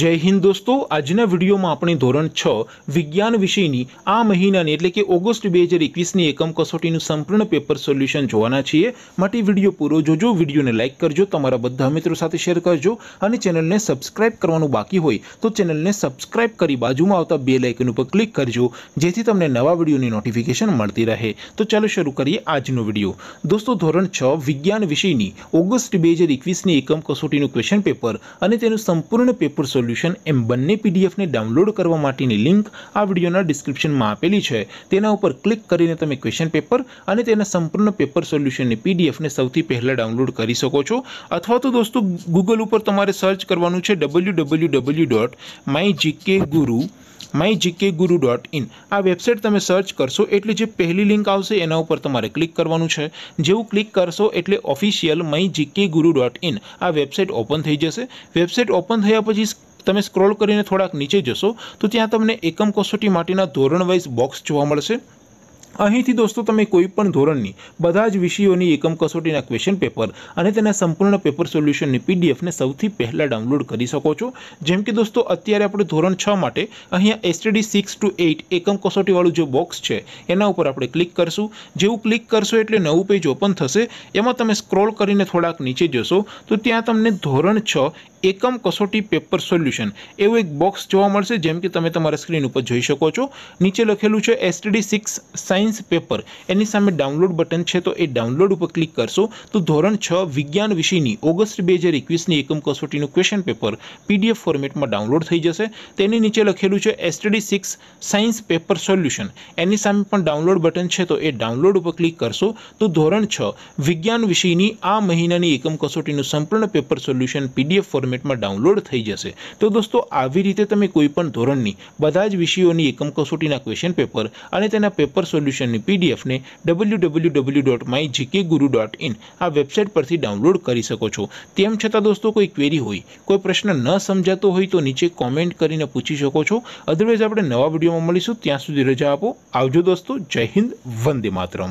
जय हिंद दोस्तों आज ना वीडियो में अपनी ધોરણ 6 વિજ્ઞાન વિષયની આ મહિને એટલે કે ઓગસ્ટ 2021 ની એકમ કસોટીનું સંપૂર્ણ પેપર સોલ્યુશન જોવાના છીએ માટે વિડિયો પૂરો જોજો વિડિયોને લાઈક કરજો તમારા બધા મિત્રો સાથે શેર કરજો અને ચેનલને સબ્સ્ક્રાઇબ કરવાનું બાકી હોય તો ચેનલને સબ્સ્ક્રાઇબ કરી બાજુમાં આવતા બેલ આઇકન ઉપર ક્લિક કરજો જેથી તમને નવા વિડિયોની નોટિફિકેશન મળતી રહે તો ચાલો શરૂ કરીએ આજનો વિડિયો દોસ્તો ધોરણ 6 વિજ્ઞાન વિષયની ઓગસ્ટ 2021 ની એકમ કસોટીનું ક્વેશ્ચન પેપર અને તેનું સંપૂર્ણ પેપર સોલ્યુશન એમ બનને પીડીએફ ને ડાઉનલોડ કરવા માટેની લિંક આ વિડિયોના ડિસ્ક્રિપ્શનમાં આપેલી છે તેના ઉપર ક્લિક કરીને તમે ક્વેશ્ચન પેપર અને તેના સંપૂર્ણ પેપર સોલ્યુશન ની પીડીએફ ને સૌથી પહેલા ડાઉનલોડ કરી શકો છો અથવા તો દોસ્તો Google ઉપર તમારે સર્ચ કરવાનું છે www.mygkguru mygkguru.in આ વેબસાઈટ તમે સર્ચ કરશો એટલે જે પહેલી લિંક આવશે એના ઉપર તમારે ક્લિક કરવાનું છે જેવું ક્લિક કરશો એટલે ઓફિશિયલ mygkguru.in આ વેબસાઈટ ઓપન થઈ જશે વેબસાઈટ ઓપન થયા પછી તમે સ્ક્રોલ કરીને થોડાક નીચે જશો તો ત્યાં તમને એકમ કસોટી માટેના ધોરણ વાઇઝ બોક્સ જોવા મળશે અહીંથી દોસ્તો તમે કોઈ પણ ધોરણની બધા જ વિષયોની એકમ કસોટીના ક્વેશ્ચન પેપર અને તેના સંપૂર્ણ પેપર સોલ્યુશનની પીડીએફ ને સૌથી પહેલા ડાઉનલોડ કરી શકો છો જેમ કે દોસ્તો અત્યારે આપણો ધોરણ 6 માટે અહીં STD 6 to 8 એકમ કસોટી વાળું જે બોક્સ છે એના ઉપર આપણે ક્લિક કરશું જેવું ક્લિક કરશો એટલે નવું પેજ ઓપન થશે એમાં તમે સ્ક્રોલ કરીને થોડાક નીચે જોશો તો ત્યાં તમને ધોરણ 6 એકમ કસોટી પેપર સોલ્યુશન એવો એક બોક્સ જોવા મળશે જેમ કે તમે તમારા સ્ક્રીન ઉપર જોઈ શકો છો નીચે લખેલું છે STD 6 પેપર એની સામે ડાઉનલોડ બટન છે તો એ ડાઉનલોડ ઉપર ક્લિક કરશો તો ધોરણ 6 વિજ્ઞાન વિષયની ઓગસ્ટ 2021 ની એકમ કસોટીનું ક્વેશ્ચન પેપર પીડીએફ ફોર્મેટમાં ડાઉનલોડ થઈ જશે તેની નીચે લખેલું છે STD 6 સાયન્સ પેપર સોલ્યુશન એની સામે પણ ડાઉનલોડ બટન છે તો એ ડાઉનલોડ ઉપર ક્લિક કરશો તો ધોરણ 6 વિજ્ઞાન વિષયની આ મહિનાની એકમ કસોટીનું સંપૂર્ણ પેપર સોલ્યુશન પીડીએફ ફોર્મેટમાં ડાઉનલોડ થઈ જશે તો દોસ્તો આવી રીતે તમે કોઈ પણ ધોરણની બધા જ વિષયોની એકમ કસોટીના ક્વેશ્ચન પેપર અને તેના પેપર સોલ્યુશન ની પીડીએફ ને www.mygkguru.in આ વેબસાઈટ પરથી ડાઉનલોડ કરી શકો છો તેમ છતાં દોસ્તો કોઈ ક્વેરી હોય કોઈ પ્રશ્ન ન સમજતો હોય તો નીચે કમેન્ટ કરીને પૂછી શકો છો અધરવેઝ આપણે નવા વિડિયોમાં મળીશું ત્યાં સુધી રજા આપો આવજો દોસ્તો જય હિન્દ વંદે માતરમ